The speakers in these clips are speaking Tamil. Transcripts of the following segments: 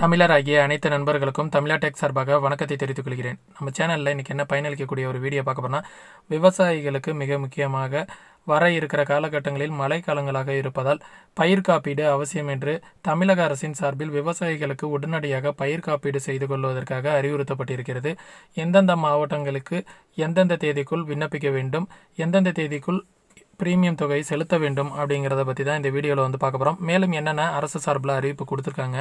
தமிழராகிய அனைத்து நண்பர்களுக்கும் தமிழா டெக் சார்பாக வணக்கத்தை தெரிவித்துக் கொள்கிறேன் நம்ம சேனலில் இன்றைக்கி என்ன பயனளிக்கக்கூடிய ஒரு வீடியோ பார்க்க போனால் விவசாயிகளுக்கு மிக முக்கியமாக வர இருக்கிற காலகட்டங்களில் மழை காலங்களாக இருப்பதால் பயிர் காப்பீடு அவசியம் என்று தமிழக அரசின் சார்பில் விவசாயிகளுக்கு உடனடியாக பயிர் காப்பீடு செய்து கொள்வதற்காக அறிவுறுத்தப்பட்டிருக்கிறது எந்தெந்த மாவட்டங்களுக்கு எந்தெந்த தேதிக்குள் விண்ணப்பிக்க வேண்டும் எந்தெந்த தேதிக்குள் ப்ரீமியம் தொகை செலுத்த வேண்டும் அப்படிங்கிறத பற்றி தான் இந்த வீடியோவில் வந்து பார்க்க போகிறோம் மேலும் என்னென்ன அரசு சார்பில் அறிவிப்பு கொடுத்துருக்காங்க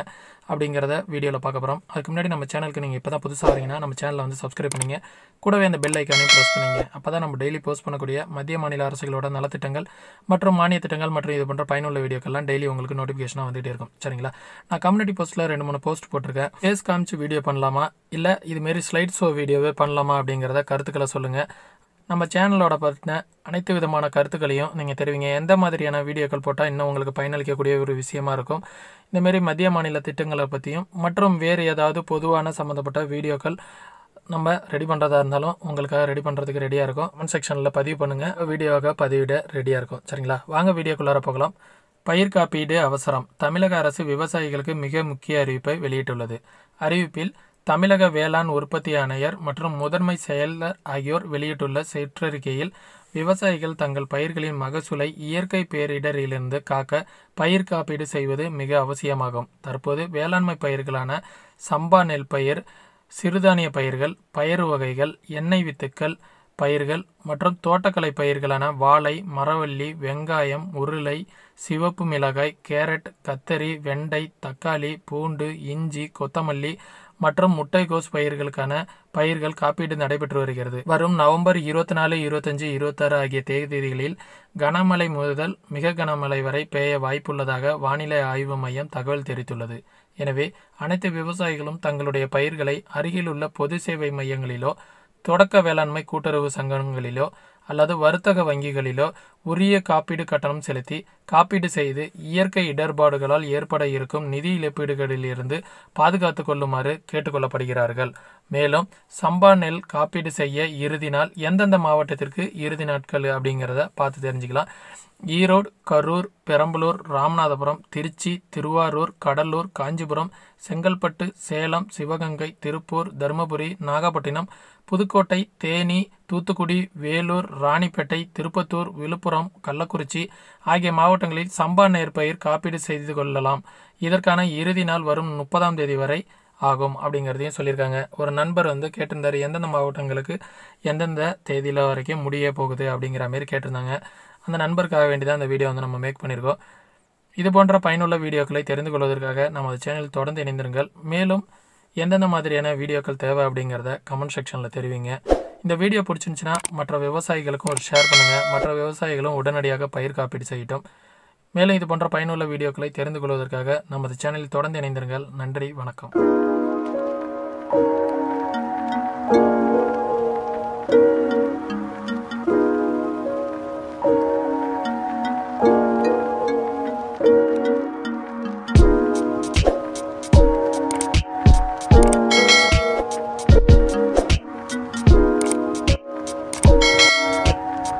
அப்படிங்கிறத வீடியோவில் பார்க்க போகிறோம் அதுக்கு முன்னாடி நம்ம சேனலுக்கு நீங்கள் இப்போ தான் புதுசாக வரீங்கன்னா நம்ம சேனலை வந்து சப்ஸ்கிரைப் பண்ணிங்க கூடவே அந்த பெல் ஐக்கானே ப்ரெஸ் பண்ணிங்க அப்போ தான் நம்ம டெய்லி போஸ்ட் பண்ணக்கூடிய மத்திய மாநில அரசுகளோட நலத்திட்டங்கள் மற்றும் மானிய திட்டங்கள் மற்றும் இது போன்ற பயனுள்ள வீடியோக்கெல்லாம் டெய்லி உங்களுக்கு நோட்டிஃபிகேஷனாக வந்துகிட்டே இருக்கும் சரிங்களா நான் கம்யூனிட்டி போஸ்ட்டில் ரெண்டு மூணு போஸ்ட் போட்டிருக்கேன் ஃபேஸ் காமிச்சு வீடியோ பண்ணலாமா இல்லை இதுமாரி ஸ்லைட் ஷோ வீடியோவே பண்ணலாமா அப்படிங்கிறத கருத்துக்களை சொல்லுங்கள் நம்ம சேனலோட பற்றின அனைத்து விதமான கருத்துக்களையும் நீங்கள் தெரிவிங்க எந்த மாதிரியான வீடியோக்கள் போட்டால் இன்னும் உங்களுக்கு பயனளிக்கக்கூடிய ஒரு விஷயமா இருக்கும் இந்தமாரி மத்திய மாநில திட்டங்களை பற்றியும் மற்றும் வேறு ஏதாவது பொதுவான சம்மந்தப்பட்ட வீடியோக்கள் நம்ம ரெடி பண்ணுறதா இருந்தாலும் உங்களுக்காக ரெடி பண்ணுறதுக்கு ரெடியாக இருக்கும் கமெண்ட் செக்ஷனில் பதிவு பண்ணுங்கள் வீடியோவாக பதிவிட ரெடியாக இருக்கும் சரிங்களா வாங்க வீடியோக்குள்ளார போகலாம் பயிர் காப்பீடு அவசரம் தமிழக அரசு விவசாயிகளுக்கு மிக முக்கிய அறிவிப்பை வெளியிட்டுள்ளது அறிவிப்பில் தமிழக வேளாண் உற்பத்தி ஆணையர் மற்றும் முதன்மை செயலர் ஆகியோர் வெளியிட்டுள்ள சிற்றறிக்கையில் விவசாயிகள் தங்கள் பயிர்களின் மகசூலை இயற்கை பேரிடரிலிருந்து காக்க பயிர் காப்பீடு செய்வது மிக அவசியமாகும் தற்போது வேளாண்மை பயிர்களான சம்பா நெல் பயிர் சிறுதானிய பயிர்கள் பயிர் வகைகள் எண்ணெய் வித்துக்கள் பயிர்கள் மற்றும் தோட்டக்கலை பயிர்களான வாழை மரவள்ளி வெங்காயம் உருளை சிவப்பு மிளகாய் கேரட் கத்தரி வெண்டை தக்காளி பூண்டு இஞ்சி கொத்தமல்லி மற்றும் முட்டைகோஸ் பயிர்களுக்கான பயிர்கள் காப்பீடு நடைபெற்று வருகிறது வரும் நவம்பர் இருபத்தி நாலு இருபத்தஞ்சு இருபத்தாறு ஆகிய தேதிகளில் கனமழை முதல் மிக கனமழை வரை பெய்ய வாய்ப்புள்ளதாக வானிலை ஆய்வு மையம் தகவல் தெரிவித்துள்ளது எனவே அனைத்து விவசாயிகளும் தங்களுடைய பயிர்களை அருகிலுள்ள பொது சேவை மையங்களிலோ தொடக்க வேளாண்மை கூட்டுறவு சங்கங்களிலோ அல்லது வர்த்தக வங்கிகளிலோ உரிய காப்பீடு கட்டணம் செலுத்தி காப்பீடு செய்து இயற்கை இடர்பாடுகளால் ஏற்பட இருக்கும் நிதி இழப்பீடுகளிலிருந்து பாதுகாத்து கொள்ளுமாறு கேட்டுக்கொள்ளப்படுகிறார்கள் மேலும் சம்பா நெல் காப்பீடு செய்ய இறுதி நாள் எந்தெந்த மாவட்டத்திற்கு இறுதி நாட்கள் அப்படிங்கிறத பார்த்து தெரிஞ்சுக்கலாம் ஈரோடு கரூர் பெரம்பலூர் ராமநாதபுரம் திருச்சி திருவாரூர் கடலூர் காஞ்சிபுரம் செங்கல்பட்டு சேலம் சிவகங்கை திருப்பூர் தருமபுரி நாகப்பட்டினம் புதுக்கோட்டை தேனி தூத்துக்குடி வேலூர் ராணிப்பேட்டை திருப்பத்தூர் விழுப்புரம் கள்ளக்குறிச்சி ஆகிய மாவட்டங்களில் சம்பா நெற்பயிர் காப்பீடு செய்து கொள்ளலாம் இதற்கான இறுதி நாள் வரும் முப்பதாம் தேதி வரை ஆகும் அப்படிங்கிறதையும் சொல்லியிருக்காங்க ஒரு நண்பர் வந்து கேட்டிருந்தார் எந்தெந்த மாவட்டங்களுக்கு எந்தெந்த தேதியில் வரைக்கும் முடிய போகுது அப்படிங்கிற மாரி கேட்டிருந்தாங்க அந்த நண்பருக்காக வேண்டி தான் அந்த வீடியோ வந்து நம்ம மேக் பண்ணியிருக்கோம் இது போன்ற பயனுள்ள வீடியோக்களை தெரிந்து கொள்வதற்காக நமது சேனல் தொடர்ந்து இணைந்திருங்கள் மேலும் எந்தெந்த மாதிரியான வீடியோக்கள் தேவை அப்படிங்கிறத கமெண்ட் செக்ஷனில் தெரிவிங்க இந்த வீடியோ பிடிச்சிருந்துச்சுன்னா மற்ற விவசாயிகளுக்கும் ஒரு ஷேர் பண்ணுங்கள் மற்ற விவசாயிகளும் உடனடியாக பயிர் காப்பீடு செய்யட்டும் மேலும் இது போன்ற பயனுள்ள வீடியோக்களை தெரிந்து கொள்வதற்காக நமது சேனலில் தொடர்ந்து இணைந்திருங்கள் நன்றி வணக்கம்